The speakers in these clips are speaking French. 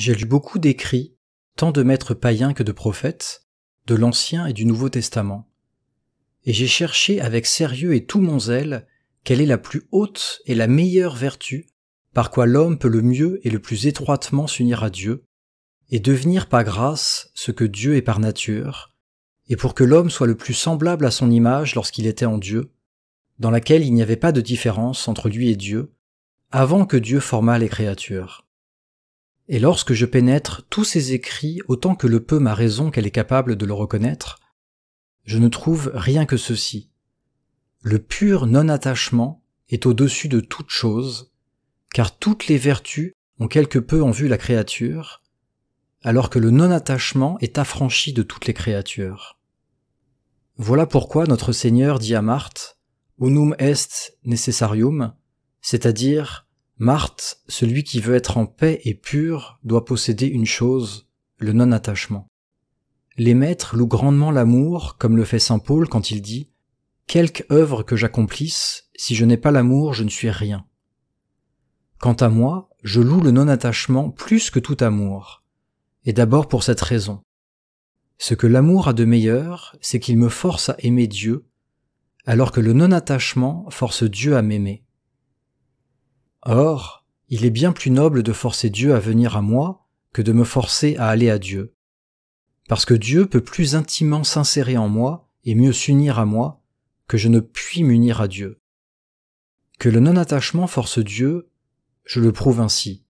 J'ai lu beaucoup d'écrits, tant de maîtres païens que de prophètes, de l'Ancien et du Nouveau Testament. Et j'ai cherché avec sérieux et tout mon zèle quelle est la plus haute et la meilleure vertu par quoi l'homme peut le mieux et le plus étroitement s'unir à Dieu, et devenir par grâce ce que Dieu est par nature, et pour que l'homme soit le plus semblable à son image lorsqu'il était en Dieu, dans laquelle il n'y avait pas de différence entre lui et Dieu, avant que Dieu formât les créatures. Et lorsque je pénètre tous ces écrits autant que le peut ma raison qu'elle est capable de le reconnaître, je ne trouve rien que ceci. Le pur non-attachement est au-dessus de toute chose, car toutes les vertus ont quelque peu en vue la créature, alors que le non-attachement est affranchi de toutes les créatures. Voilà pourquoi notre Seigneur dit à Marthe, Unum est necessarium, c'est-à-dire Marthe, celui qui veut être en paix et pur, doit posséder une chose, le non-attachement. Les maîtres louent grandement l'amour, comme le fait saint Paul quand il dit Quelque œuvre que j'accomplisse, si je n'ai pas l'amour, je ne suis rien. Quant à moi, je loue le non-attachement plus que tout amour, et d'abord pour cette raison. Ce que l'amour a de meilleur, c'est qu'il me force à aimer Dieu, alors que le non-attachement force Dieu à m'aimer. Or, il est bien plus noble de forcer Dieu à venir à moi que de me forcer à aller à Dieu. Parce que Dieu peut plus intimement s'insérer en moi et mieux s'unir à moi que je ne puis m'unir à Dieu. Que le non-attachement force Dieu, je le prouve ainsi.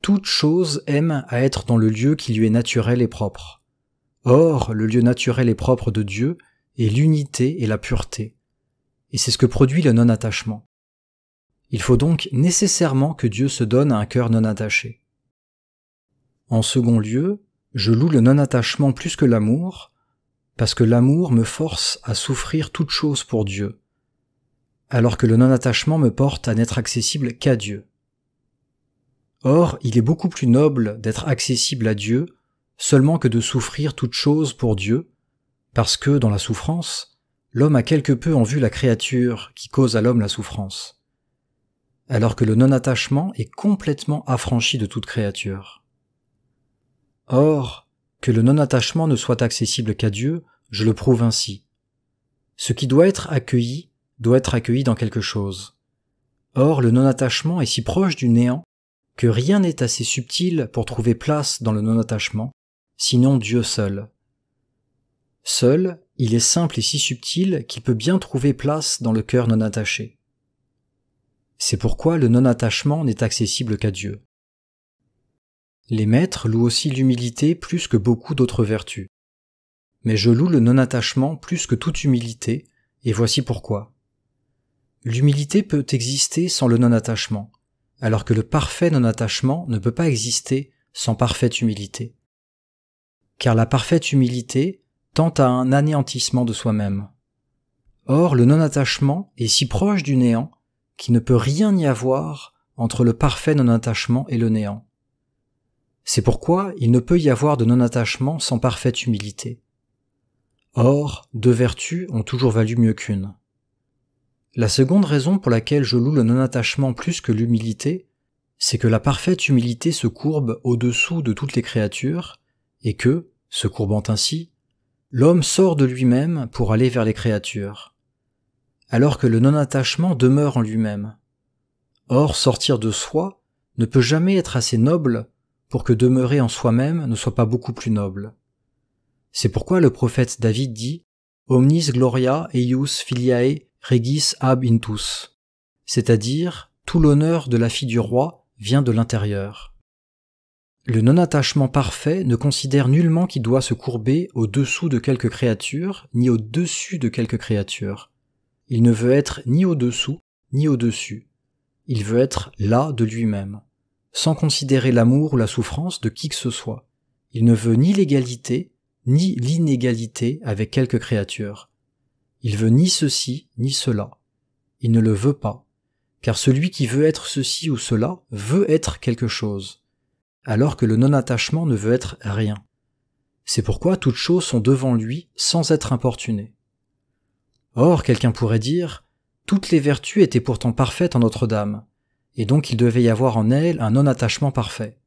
Toute chose aime à être dans le lieu qui lui est naturel et propre. Or, le lieu naturel et propre de Dieu est l'unité et la pureté. Et c'est ce que produit le non-attachement. Il faut donc nécessairement que Dieu se donne à un cœur non attaché. En second lieu, je loue le non-attachement plus que l'amour, parce que l'amour me force à souffrir toute chose pour Dieu, alors que le non-attachement me porte à n'être accessible qu'à Dieu. Or, il est beaucoup plus noble d'être accessible à Dieu seulement que de souffrir toute chose pour Dieu, parce que, dans la souffrance, l'homme a quelque peu en vue la créature qui cause à l'homme la souffrance alors que le non-attachement est complètement affranchi de toute créature. Or, que le non-attachement ne soit accessible qu'à Dieu, je le prouve ainsi. Ce qui doit être accueilli doit être accueilli dans quelque chose. Or, le non-attachement est si proche du néant que rien n'est assez subtil pour trouver place dans le non-attachement, sinon Dieu seul. Seul, il est simple et si subtil qu'il peut bien trouver place dans le cœur non attaché. C'est pourquoi le non-attachement n'est accessible qu'à Dieu. Les maîtres louent aussi l'humilité plus que beaucoup d'autres vertus. Mais je loue le non-attachement plus que toute humilité, et voici pourquoi. L'humilité peut exister sans le non-attachement, alors que le parfait non-attachement ne peut pas exister sans parfaite humilité. Car la parfaite humilité tend à un anéantissement de soi-même. Or, le non-attachement est si proche du néant qui ne peut rien y avoir entre le parfait non-attachement et le néant. C'est pourquoi il ne peut y avoir de non-attachement sans parfaite humilité. Or, deux vertus ont toujours valu mieux qu'une. La seconde raison pour laquelle je loue le non-attachement plus que l'humilité, c'est que la parfaite humilité se courbe au-dessous de toutes les créatures, et que, se courbant ainsi, l'homme sort de lui-même pour aller vers les créatures alors que le non-attachement demeure en lui-même. Or, sortir de soi ne peut jamais être assez noble pour que demeurer en soi-même ne soit pas beaucoup plus noble. C'est pourquoi le prophète David dit Omnis gloria eius filiae regis ab intus, c'est-à-dire tout l'honneur de la fille du roi vient de l'intérieur. Le non-attachement parfait ne considère nullement qu'il doit se courber au-dessous de quelque créature, ni au-dessus de quelque créature, il ne veut être ni au-dessous, ni au-dessus. Il veut être là de lui-même, sans considérer l'amour ou la souffrance de qui que ce soit. Il ne veut ni l'égalité, ni l'inégalité avec quelque créature. Il veut ni ceci, ni cela. Il ne le veut pas. Car celui qui veut être ceci ou cela veut être quelque chose. Alors que le non-attachement ne veut être rien. C'est pourquoi toutes choses sont devant lui sans être importunées. Or, quelqu'un pourrait dire, toutes les vertus étaient pourtant parfaites en Notre-Dame, et donc il devait y avoir en elle un non-attachement parfait.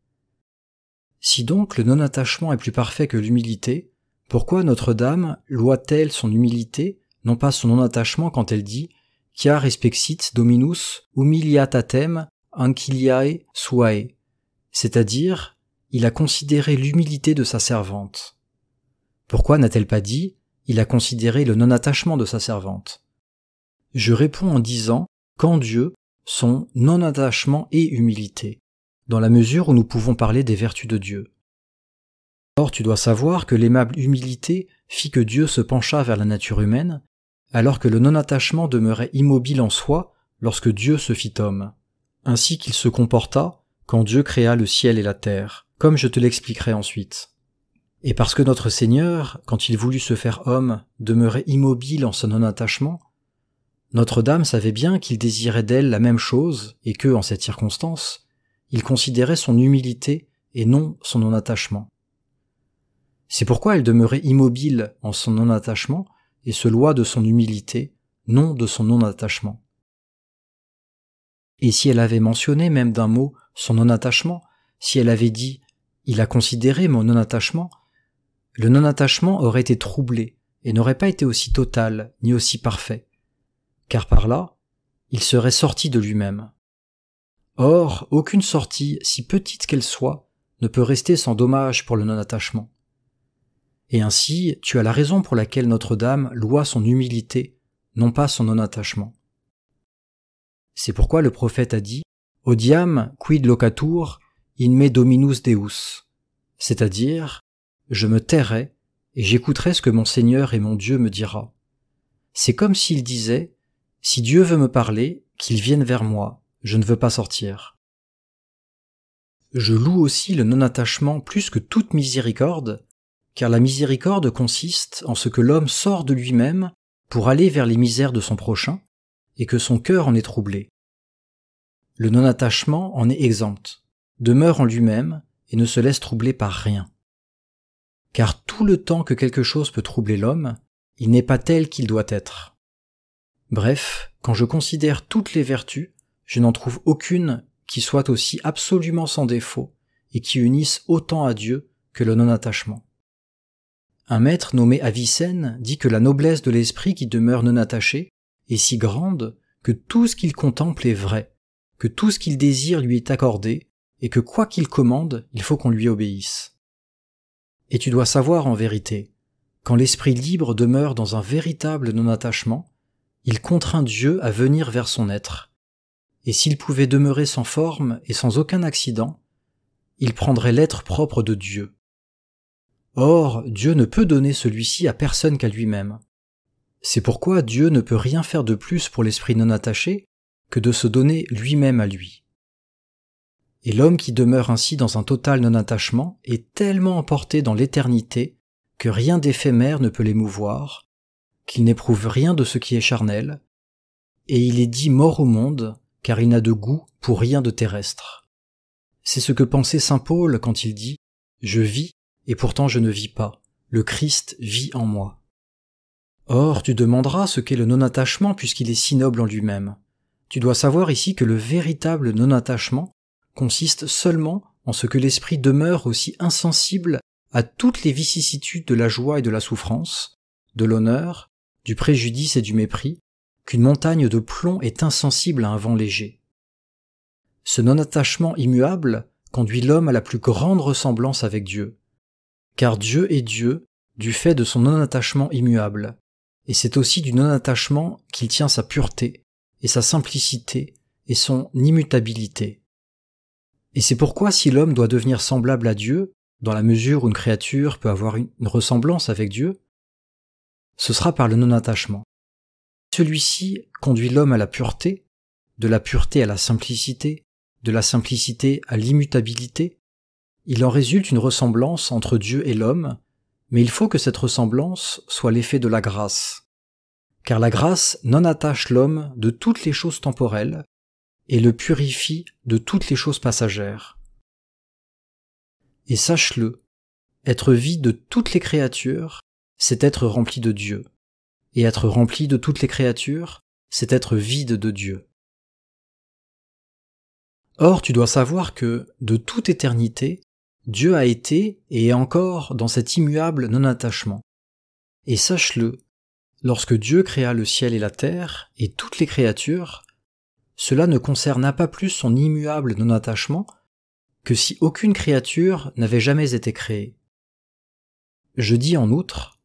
Si donc le non-attachement est plus parfait que l'humilité, pourquoi Notre-Dame loie-t-elle son humilité, non pas son non-attachement quand elle dit Chia respexit dominus humiliatatem anciliae suae c'est-à-dire il a considéré l'humilité de sa servante. Pourquoi n'a-t-elle pas dit il a considéré le non-attachement de sa servante. Je réponds en disant qu'en Dieu sont non-attachement et humilité, dans la mesure où nous pouvons parler des vertus de Dieu. Or tu dois savoir que l'aimable humilité fit que Dieu se pencha vers la nature humaine, alors que le non-attachement demeurait immobile en soi lorsque Dieu se fit homme, ainsi qu'il se comporta quand Dieu créa le ciel et la terre, comme je te l'expliquerai ensuite. Et parce que notre Seigneur, quand il voulut se faire homme, demeurait immobile en son non-attachement, Notre-Dame savait bien qu'il désirait d'elle la même chose et que, en cette circonstance, il considérait son humilité et non son non-attachement. C'est pourquoi elle demeurait immobile en son non-attachement et se loi de son humilité, non de son non-attachement. Et si elle avait mentionné même d'un mot son non-attachement, si elle avait dit il a considéré mon non-attachement, le non-attachement aurait été troublé et n'aurait pas été aussi total ni aussi parfait, car par là, il serait sorti de lui-même. Or, aucune sortie, si petite qu'elle soit, ne peut rester sans dommage pour le non-attachement. Et ainsi, tu as la raison pour laquelle Notre-Dame loua son humilité, non pas son non-attachement. C'est pourquoi le prophète a dit Odiam quid locatur in me dominus deus, c'est-à-dire je me tairai et j'écouterai ce que mon Seigneur et mon Dieu me dira. C'est comme s'il disait, si Dieu veut me parler, qu'il vienne vers moi, je ne veux pas sortir. Je loue aussi le non-attachement plus que toute miséricorde, car la miséricorde consiste en ce que l'homme sort de lui-même pour aller vers les misères de son prochain, et que son cœur en est troublé. Le non-attachement en est exempt, demeure en lui-même et ne se laisse troubler par rien car tout le temps que quelque chose peut troubler l'homme, il n'est pas tel qu'il doit être. Bref, quand je considère toutes les vertus, je n'en trouve aucune qui soit aussi absolument sans défaut et qui unisse autant à Dieu que le non-attachement. Un maître nommé Avicenne dit que la noblesse de l'esprit qui demeure non attaché est si grande que tout ce qu'il contemple est vrai, que tout ce qu'il désire lui est accordé, et que quoi qu'il commande, il faut qu'on lui obéisse. Et tu dois savoir en vérité, quand l'esprit libre demeure dans un véritable non-attachement, il contraint Dieu à venir vers son être. Et s'il pouvait demeurer sans forme et sans aucun accident, il prendrait l'être propre de Dieu. Or, Dieu ne peut donner celui-ci à personne qu'à lui-même. C'est pourquoi Dieu ne peut rien faire de plus pour l'esprit non attaché que de se donner lui-même à lui. Et l'homme qui demeure ainsi dans un total non-attachement est tellement emporté dans l'éternité que rien d'éphémère ne peut l'émouvoir, qu'il n'éprouve rien de ce qui est charnel, et il est dit mort au monde, car il n'a de goût pour rien de terrestre. C'est ce que pensait saint Paul quand il dit Je vis, et pourtant je ne vis pas, le Christ vit en moi. Or, tu demanderas ce qu'est le non-attachement puisqu'il est si noble en lui-même. Tu dois savoir ici que le véritable non-attachement consiste seulement en ce que l'esprit demeure aussi insensible à toutes les vicissitudes de la joie et de la souffrance, de l'honneur, du préjudice et du mépris, qu'une montagne de plomb est insensible à un vent léger. Ce non-attachement immuable conduit l'homme à la plus grande ressemblance avec Dieu, car Dieu est Dieu du fait de son non-attachement immuable, et c'est aussi du non-attachement qu'il tient sa pureté, et sa simplicité, et son immutabilité. Et c'est pourquoi si l'homme doit devenir semblable à Dieu, dans la mesure où une créature peut avoir une ressemblance avec Dieu, ce sera par le non-attachement. Celui-ci conduit l'homme à la pureté, de la pureté à la simplicité, de la simplicité à l'immutabilité. Il en résulte une ressemblance entre Dieu et l'homme, mais il faut que cette ressemblance soit l'effet de la grâce. Car la grâce non attache l'homme de toutes les choses temporelles et le purifie de toutes les choses passagères. Et sache-le, être vide de toutes les créatures, c'est être rempli de Dieu. Et être rempli de toutes les créatures, c'est être vide de Dieu. Or, tu dois savoir que, de toute éternité, Dieu a été et est encore dans cet immuable non-attachement. Et sache-le, lorsque Dieu créa le ciel et la terre et toutes les créatures, cela ne concerna pas plus son immuable non-attachement que si aucune créature n'avait jamais été créée. Je dis en outre,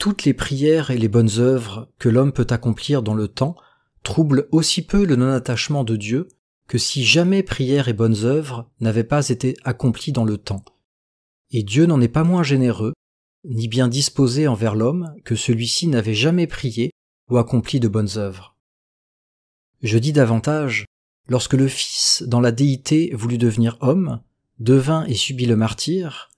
toutes les prières et les bonnes œuvres que l'homme peut accomplir dans le temps troublent aussi peu le non-attachement de Dieu que si jamais prières et bonnes œuvres n'avaient pas été accomplies dans le temps. Et Dieu n'en est pas moins généreux, ni bien disposé envers l'homme que celui-ci n'avait jamais prié ou accompli de bonnes œuvres. Je dis davantage, lorsque le Fils, dans la déité, voulut devenir homme, devint et subit le martyr,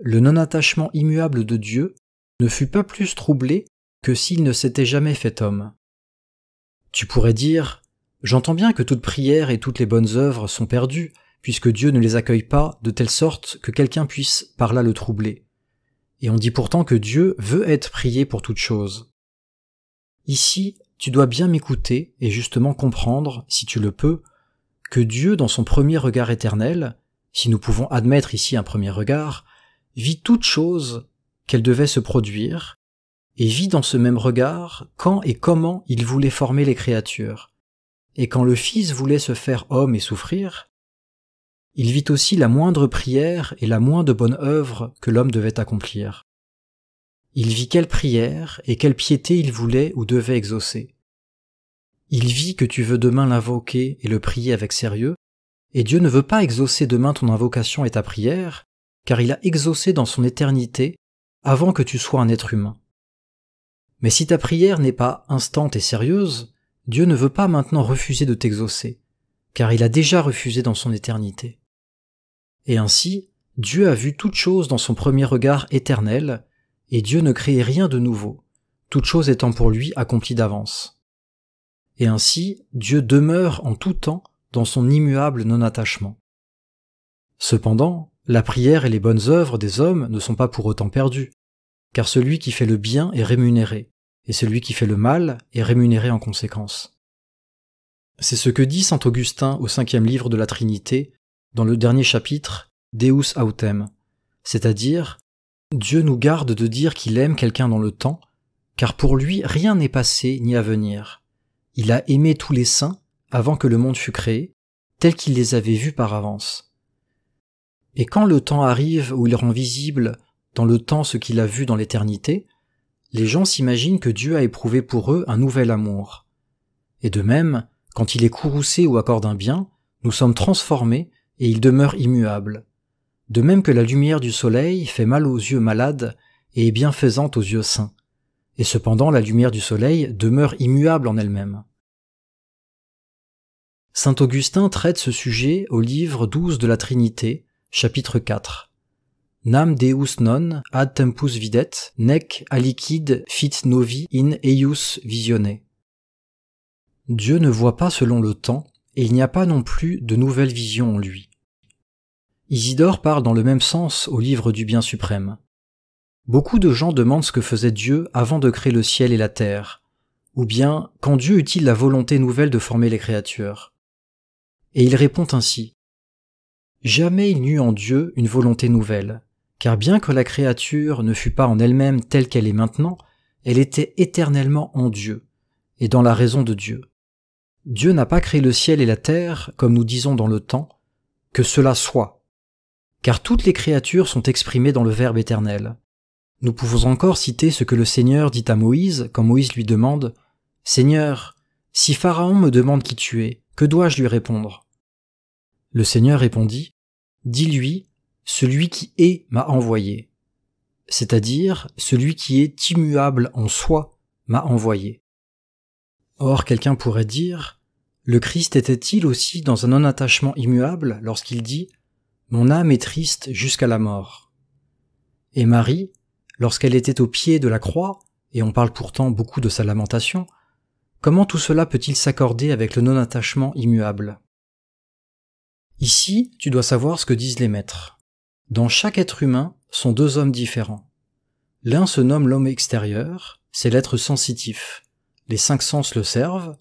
le non-attachement immuable de Dieu ne fut pas plus troublé que s'il ne s'était jamais fait homme. Tu pourrais dire, j'entends bien que toute prière et toutes les bonnes œuvres sont perdues, puisque Dieu ne les accueille pas de telle sorte que quelqu'un puisse par là le troubler. Et on dit pourtant que Dieu veut être prié pour toute chose. Ici, tu dois bien m'écouter et justement comprendre, si tu le peux, que Dieu, dans son premier regard éternel, si nous pouvons admettre ici un premier regard, vit toute chose qu'elle devait se produire, et vit dans ce même regard quand et comment il voulait former les créatures. Et quand le Fils voulait se faire homme et souffrir, il vit aussi la moindre prière et la moindre bonne œuvre que l'homme devait accomplir. Il vit quelle prière et quelle piété il voulait ou devait exaucer. Il vit que tu veux demain l'invoquer et le prier avec sérieux, et Dieu ne veut pas exaucer demain ton invocation et ta prière, car il a exaucé dans son éternité avant que tu sois un être humain. Mais si ta prière n'est pas instante et sérieuse, Dieu ne veut pas maintenant refuser de t'exaucer, car il a déjà refusé dans son éternité. Et ainsi, Dieu a vu toute chose dans son premier regard éternel, et Dieu ne crée rien de nouveau, toute chose étant pour lui accomplie d'avance et ainsi Dieu demeure en tout temps dans son immuable non-attachement. Cependant, la prière et les bonnes œuvres des hommes ne sont pas pour autant perdues, car celui qui fait le bien est rémunéré, et celui qui fait le mal est rémunéré en conséquence. C'est ce que dit saint Augustin au cinquième livre de la Trinité, dans le dernier chapitre Deus autem, c'est-à-dire Dieu nous garde de dire qu'il aime quelqu'un dans le temps, car pour lui rien n'est passé ni à venir, il a aimé tous les saints avant que le monde fût créé, tels qu'il les avait vus par avance. Et quand le temps arrive où il rend visible dans le temps ce qu'il a vu dans l'éternité, les gens s'imaginent que Dieu a éprouvé pour eux un nouvel amour. Et de même, quand il est courroucé ou accorde un bien, nous sommes transformés et il demeure immuable. De même que la lumière du soleil fait mal aux yeux malades et est bienfaisante aux yeux saints et cependant la lumière du soleil demeure immuable en elle-même. Saint Augustin traite ce sujet au livre 12 de la Trinité, chapitre 4. Nam Deus non ad tempus videt, nec aliquid fit novi in eius visione. Dieu ne voit pas selon le temps, et il n'y a pas non plus de nouvelle vision en lui. Isidore parle dans le même sens au livre du bien suprême. Beaucoup de gens demandent ce que faisait Dieu avant de créer le ciel et la terre, ou bien quand Dieu eut-il la volonté nouvelle de former les créatures. Et il répond ainsi. Jamais il n'y en Dieu une volonté nouvelle, car bien que la créature ne fût pas en elle-même telle qu'elle est maintenant, elle était éternellement en Dieu, et dans la raison de Dieu. Dieu n'a pas créé le ciel et la terre, comme nous disons dans le temps, que cela soit, car toutes les créatures sont exprimées dans le Verbe éternel. Nous pouvons encore citer ce que le Seigneur dit à Moïse quand Moïse lui demande Seigneur, si Pharaon me demande qui tu es, que dois-je lui répondre Le Seigneur répondit Dis-lui, celui qui est m'a envoyé, c'est-à-dire celui qui est immuable en soi m'a envoyé. Or, quelqu'un pourrait dire Le Christ était-il aussi dans un non-attachement immuable lorsqu'il dit Mon âme est triste jusqu'à la mort Et Marie, lorsqu'elle était au pied de la croix, et on parle pourtant beaucoup de sa lamentation, comment tout cela peut-il s'accorder avec le non-attachement immuable Ici, tu dois savoir ce que disent les maîtres. Dans chaque être humain sont deux hommes différents. L'un se nomme l'homme extérieur, c'est l'être sensitif. Les cinq sens le servent,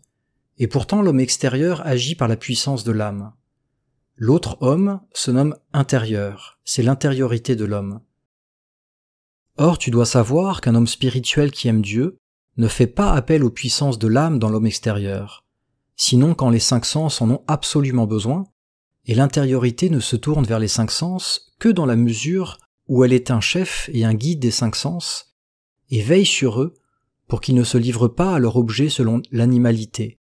et pourtant l'homme extérieur agit par la puissance de l'âme. L'autre homme se nomme intérieur, c'est l'intériorité de l'homme. Or tu dois savoir qu'un homme spirituel qui aime Dieu ne fait pas appel aux puissances de l'âme dans l'homme extérieur, sinon quand les cinq sens en ont absolument besoin, et l'intériorité ne se tourne vers les cinq sens que dans la mesure où elle est un chef et un guide des cinq sens, et veille sur eux pour qu'ils ne se livrent pas à leur objet selon l'animalité,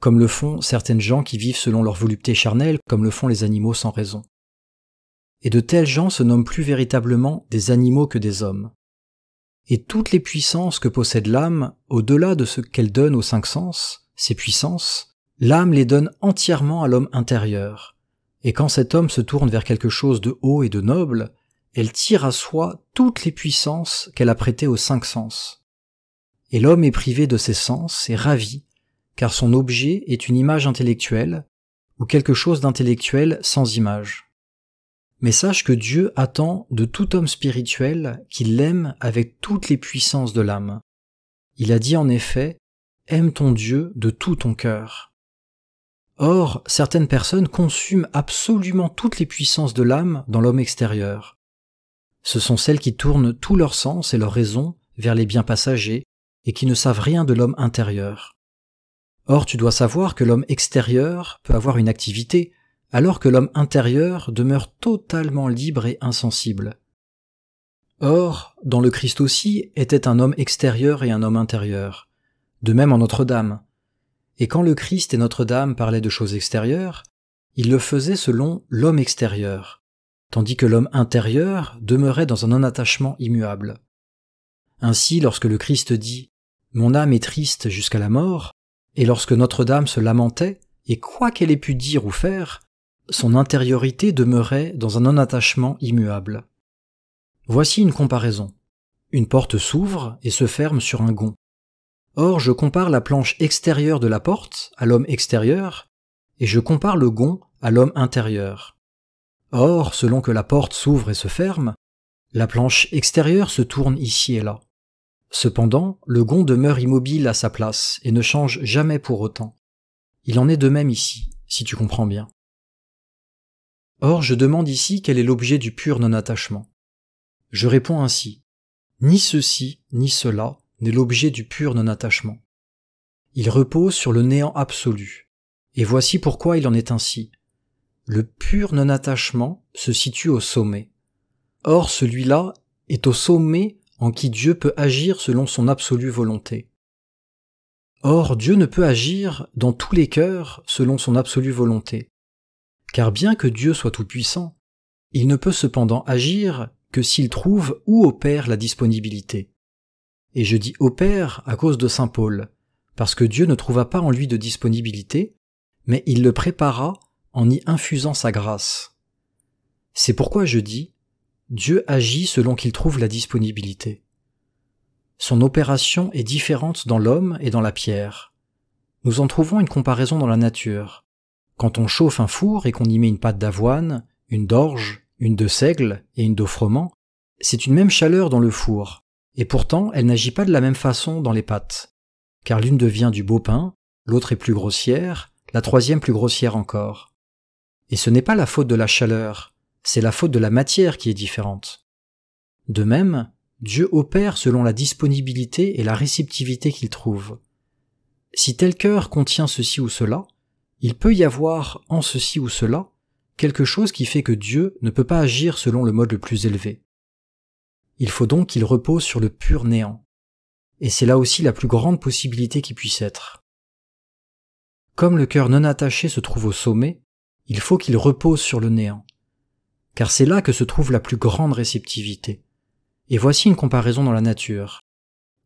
comme le font certaines gens qui vivent selon leur volupté charnelle, comme le font les animaux sans raison et de tels gens se nomment plus véritablement des animaux que des hommes. Et toutes les puissances que possède l'âme, au-delà de ce qu'elle donne aux cinq sens, ces puissances, l'âme les donne entièrement à l'homme intérieur. Et quand cet homme se tourne vers quelque chose de haut et de noble, elle tire à soi toutes les puissances qu'elle a prêtées aux cinq sens. Et l'homme est privé de ses sens et ravi, car son objet est une image intellectuelle, ou quelque chose d'intellectuel sans image mais sache que Dieu attend de tout homme spirituel qu'il l'aime avec toutes les puissances de l'âme. Il a dit en effet, Aime ton Dieu de tout ton cœur. Or, certaines personnes consument absolument toutes les puissances de l'âme dans l'homme extérieur. Ce sont celles qui tournent tout leur sens et leur raison vers les biens passagers et qui ne savent rien de l'homme intérieur. Or, tu dois savoir que l'homme extérieur peut avoir une activité, alors que l'homme intérieur demeure totalement libre et insensible. Or, dans le Christ aussi, était un homme extérieur et un homme intérieur, de même en Notre-Dame. Et quand le Christ et Notre-Dame parlaient de choses extérieures, ils le faisaient selon l'homme extérieur, tandis que l'homme intérieur demeurait dans un non-attachement immuable. Ainsi, lorsque le Christ dit Mon âme est triste jusqu'à la mort, et lorsque Notre-Dame se lamentait, et quoi qu'elle ait pu dire ou faire, son intériorité demeurait dans un non-attachement immuable. Voici une comparaison. Une porte s'ouvre et se ferme sur un gond. Or, je compare la planche extérieure de la porte à l'homme extérieur, et je compare le gond à l'homme intérieur. Or, selon que la porte s'ouvre et se ferme, la planche extérieure se tourne ici et là. Cependant, le gond demeure immobile à sa place et ne change jamais pour autant. Il en est de même ici, si tu comprends bien. Or, je demande ici quel est l'objet du pur non-attachement. Je réponds ainsi. Ni ceci, ni cela n'est l'objet du pur non-attachement. Il repose sur le néant absolu. Et voici pourquoi il en est ainsi. Le pur non-attachement se situe au sommet. Or, celui-là est au sommet en qui Dieu peut agir selon son absolue volonté. Or, Dieu ne peut agir dans tous les cœurs selon son absolue volonté car bien que Dieu soit tout-puissant, il ne peut cependant agir que s'il trouve ou opère la disponibilité. Et je dis opère à cause de Saint Paul, parce que Dieu ne trouva pas en lui de disponibilité, mais il le prépara en y infusant sa grâce. C'est pourquoi je dis Dieu agit selon qu'il trouve la disponibilité. Son opération est différente dans l'homme et dans la pierre. Nous en trouvons une comparaison dans la nature. Quand on chauffe un four et qu'on y met une pâte d'avoine, une d'orge, une de seigle et une froment, c'est une même chaleur dans le four, et pourtant elle n'agit pas de la même façon dans les pâtes, car l'une devient du beau pain, l'autre est plus grossière, la troisième plus grossière encore. Et ce n'est pas la faute de la chaleur, c'est la faute de la matière qui est différente. De même, Dieu opère selon la disponibilité et la réceptivité qu'il trouve. Si tel cœur contient ceci ou cela, il peut y avoir en ceci ou cela quelque chose qui fait que Dieu ne peut pas agir selon le mode le plus élevé. Il faut donc qu'il repose sur le pur néant. Et c'est là aussi la plus grande possibilité qui puisse être. Comme le cœur non attaché se trouve au sommet, il faut qu'il repose sur le néant. Car c'est là que se trouve la plus grande réceptivité. Et voici une comparaison dans la nature.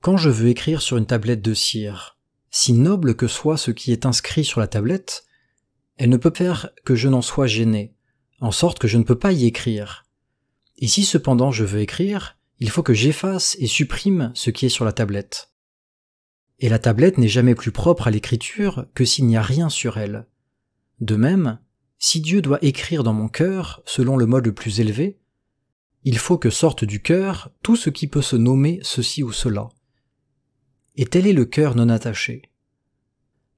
Quand je veux écrire sur une tablette de cire, si noble que soit ce qui est inscrit sur la tablette, elle ne peut faire que je n'en sois gêné, en sorte que je ne peux pas y écrire. Et si cependant je veux écrire, il faut que j'efface et supprime ce qui est sur la tablette. Et la tablette n'est jamais plus propre à l'écriture que s'il n'y a rien sur elle. De même, si Dieu doit écrire dans mon cœur, selon le mode le plus élevé, il faut que sorte du cœur tout ce qui peut se nommer ceci ou cela. Et tel est le cœur non attaché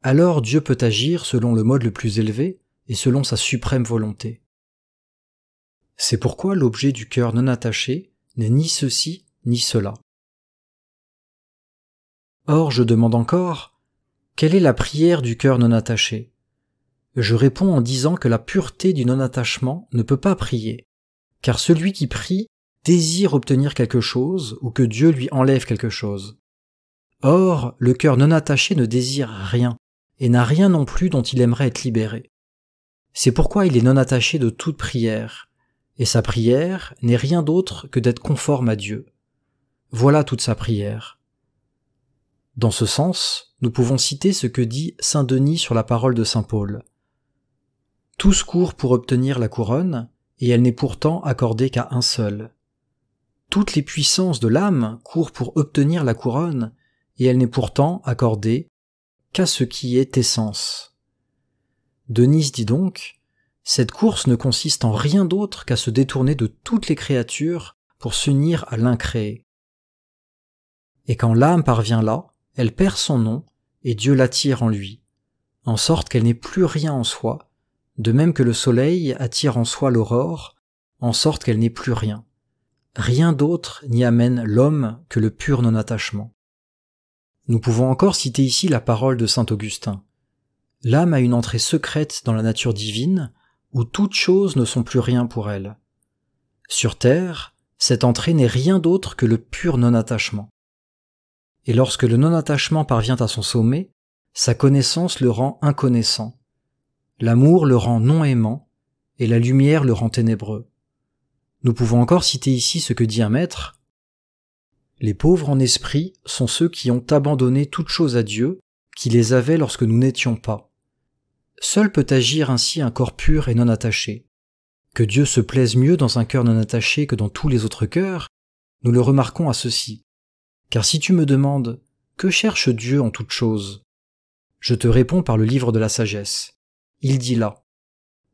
alors Dieu peut agir selon le mode le plus élevé et selon sa suprême volonté. C'est pourquoi l'objet du cœur non attaché n'est ni ceci ni cela. Or, je demande encore, quelle est la prière du cœur non attaché Je réponds en disant que la pureté du non-attachement ne peut pas prier, car celui qui prie désire obtenir quelque chose ou que Dieu lui enlève quelque chose. Or, le cœur non attaché ne désire rien, et n'a rien non plus dont il aimerait être libéré. C'est pourquoi il est non attaché de toute prière, et sa prière n'est rien d'autre que d'être conforme à Dieu. Voilà toute sa prière. Dans ce sens, nous pouvons citer ce que dit Saint Denis sur la parole de Saint Paul. Tous courent pour obtenir la couronne, et elle n'est pourtant accordée qu'à un seul. Toutes les puissances de l'âme courent pour obtenir la couronne, et elle n'est pourtant accordée qu'à ce qui est essence. Denise dit donc, cette course ne consiste en rien d'autre qu'à se détourner de toutes les créatures pour s'unir à l'incréé. Et quand l'âme parvient là, elle perd son nom et Dieu l'attire en lui, en sorte qu'elle n'est plus rien en soi, de même que le soleil attire en soi l'aurore, en sorte qu'elle n'est plus rien. Rien d'autre n'y amène l'homme que le pur non-attachement. Nous pouvons encore citer ici la parole de saint Augustin. L'âme a une entrée secrète dans la nature divine, où toutes choses ne sont plus rien pour elle. Sur terre, cette entrée n'est rien d'autre que le pur non-attachement. Et lorsque le non-attachement parvient à son sommet, sa connaissance le rend inconnaissant. L'amour le rend non aimant, et la lumière le rend ténébreux. Nous pouvons encore citer ici ce que dit un maître, les pauvres en esprit sont ceux qui ont abandonné toute chose à Dieu, qui les avaient lorsque nous n'étions pas. Seul peut agir ainsi un corps pur et non attaché. Que Dieu se plaise mieux dans un cœur non attaché que dans tous les autres cœurs, nous le remarquons à ceci. Car si tu me demandes Que cherche Dieu en toute chose Je te réponds par le livre de la sagesse. Il dit là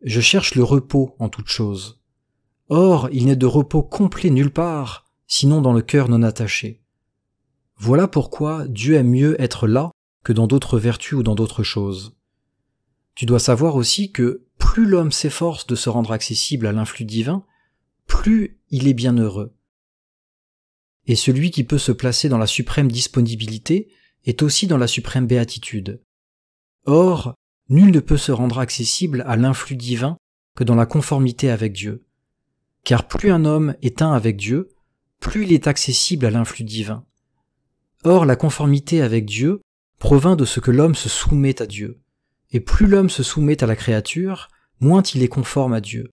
Je cherche le repos en toute chose. Or, il n'est de repos complet nulle part, sinon dans le cœur non attaché. Voilà pourquoi Dieu aime mieux être là que dans d'autres vertus ou dans d'autres choses. Tu dois savoir aussi que plus l'homme s'efforce de se rendre accessible à l'influx divin, plus il est bienheureux. Et celui qui peut se placer dans la suprême disponibilité est aussi dans la suprême béatitude. Or, nul ne peut se rendre accessible à l'influx divin que dans la conformité avec Dieu. Car plus un homme est un avec Dieu, plus il est accessible à l'influx divin. Or, la conformité avec Dieu provint de ce que l'homme se soumet à Dieu. Et plus l'homme se soumet à la créature, moins il est conforme à Dieu.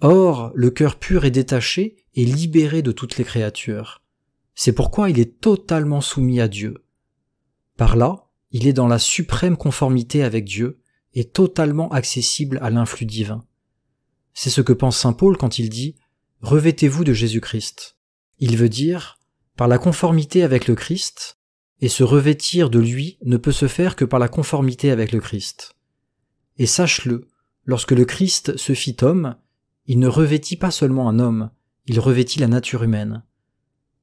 Or, le cœur pur est détaché et libéré de toutes les créatures. C'est pourquoi il est totalement soumis à Dieu. Par là, il est dans la suprême conformité avec Dieu et totalement accessible à l'influx divin. C'est ce que pense Saint Paul quand il dit Revêtez-vous de Jésus-Christ. Il veut dire par la conformité avec le Christ, et se revêtir de lui ne peut se faire que par la conformité avec le Christ. Et sache-le, lorsque le Christ se fit homme, il ne revêtit pas seulement un homme, il revêtit la nature humaine.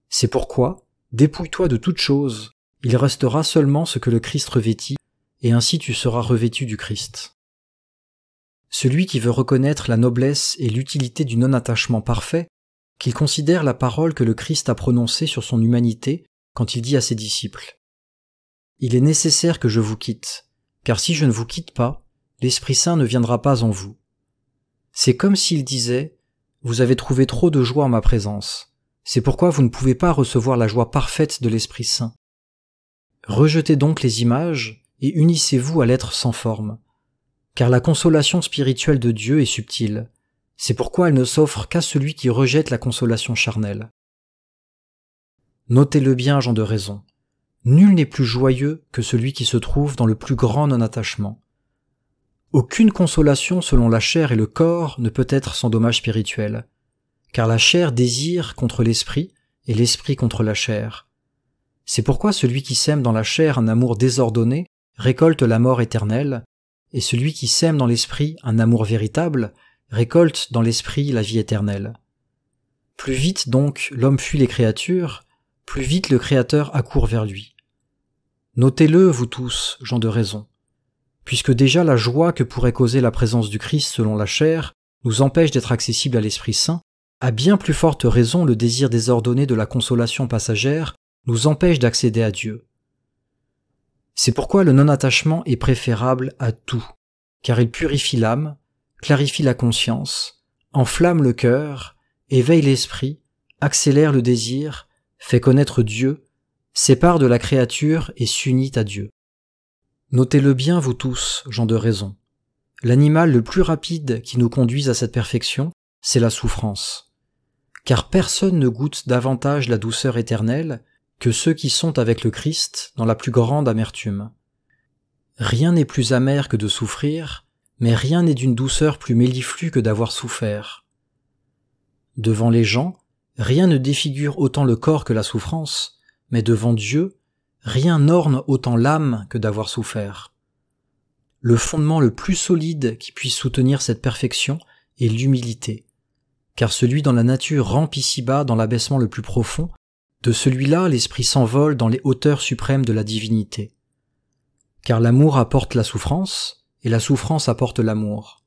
C'est pourquoi, dépouille-toi de toute chose, il restera seulement ce que le Christ revêtit, et ainsi tu seras revêtu du Christ. Celui qui veut reconnaître la noblesse et l'utilité du non-attachement parfait, qu'il considère la parole que le Christ a prononcée sur son humanité quand il dit à ses disciples Il est nécessaire que je vous quitte, car si je ne vous quitte pas, l'Esprit Saint ne viendra pas en vous. C'est comme s'il disait Vous avez trouvé trop de joie en ma présence, c'est pourquoi vous ne pouvez pas recevoir la joie parfaite de l'Esprit Saint. Rejetez donc les images et unissez-vous à l'être sans forme, car la consolation spirituelle de Dieu est subtile. C'est pourquoi elle ne s'offre qu'à celui qui rejette la consolation charnelle. Notez-le bien, gens de raison. Nul n'est plus joyeux que celui qui se trouve dans le plus grand non-attachement. Aucune consolation selon la chair et le corps ne peut être sans dommage spirituel, car la chair désire contre l'esprit et l'esprit contre la chair. C'est pourquoi celui qui sème dans la chair un amour désordonné récolte la mort éternelle, et celui qui sème dans l'esprit un amour véritable récolte dans l'esprit la vie éternelle. Plus vite donc l'homme fuit les créatures, plus vite le Créateur accourt vers lui. Notez-le, vous tous, gens de raison, puisque déjà la joie que pourrait causer la présence du Christ selon la chair nous empêche d'être accessibles à l'Esprit Saint, à bien plus forte raison le désir désordonné de la consolation passagère nous empêche d'accéder à Dieu. C'est pourquoi le non-attachement est préférable à tout, car il purifie l'âme, clarifie la conscience, enflamme le cœur, éveille l'esprit, accélère le désir, fait connaître Dieu, sépare de la créature et s'unit à Dieu. Notez-le bien, vous tous, gens de raison. L'animal le plus rapide qui nous conduise à cette perfection, c'est la souffrance. Car personne ne goûte davantage la douceur éternelle que ceux qui sont avec le Christ dans la plus grande amertume. Rien n'est plus amer que de souffrir, mais rien n'est d'une douceur plus méliflue que d'avoir souffert. Devant les gens, rien ne défigure autant le corps que la souffrance, mais devant Dieu, rien n'orne autant l'âme que d'avoir souffert. Le fondement le plus solide qui puisse soutenir cette perfection est l'humilité, car celui dans la nature rampe ici-bas dans l'abaissement le plus profond de celui-là, l'esprit s'envole dans les hauteurs suprêmes de la divinité. Car l'amour apporte la souffrance, et la souffrance apporte l'amour.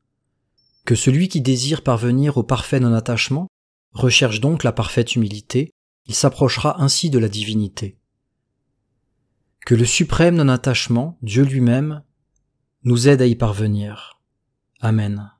Que celui qui désire parvenir au parfait non-attachement recherche donc la parfaite humilité, il s'approchera ainsi de la divinité. Que le suprême non-attachement, Dieu lui-même, nous aide à y parvenir. Amen.